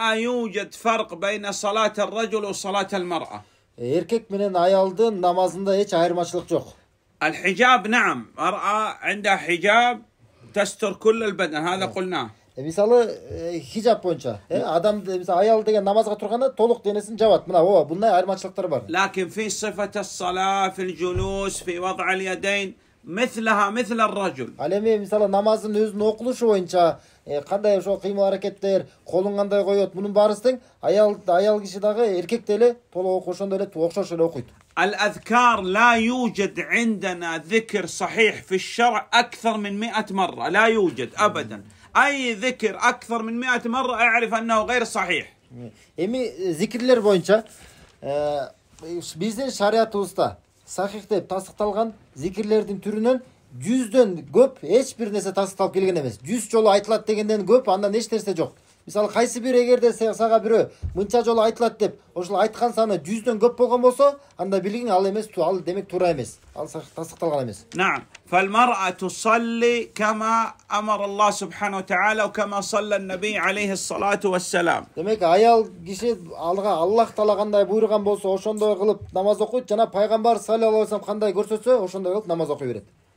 لا يوجد فرق بين صلاة الرجل وصلاة المرأة. Erkek menen ayaldın namazında hiç ayrımcılık yok. الحجاب نعم مرأة عندها حجاب تستر كل البدن هذا قلناه. мисалы хижаб боюнча э адам мисалы аял деген намазга турганда толук денесин жабат мына ооба мындай айырмачылыктар бар لكن في صفة الصلاة في الجلوس في وضع اليدين مثلها مثل الرجل ал مثال мисалы намаздын өзүнүн окулушу кандай ошо кыймыл аракеттер колун кандай коет мунун баарысы тең аял аял киши дагы эркек деле толук ошондой эле окшош эле окуйт الأذكار لا يوجد عندنا ذكر صحيح في الشرع أكثر من مئة مرة لا يوجد أبدا أي ذكر أكثر من مئة مرة أعرف أنه غير صحيح эми зикирлер боюнча биздин шариятыбызда сахих деп тастыкталган зикирлердин түрүнөн жүздөн көп эч бир нерсе тастыкталып келген эмес жүз жолу айтылат дегенден көп андан эч нерсе жок мисалы кайсы бир эгерде сага бирөө мынча жолу айтылат деп ошол айткан саны жүздөн көп болгон болсо анда билгиң ал эмес ал демек туура эмес ал тастыкталган эмес демек аял киши алга аллах таала кандай буйруган болсо ошондой кылып намаз окуйт жана пайгамбар саллаллаху алейхи кандай көрсөтсө ошондой кылып намаз окуй берет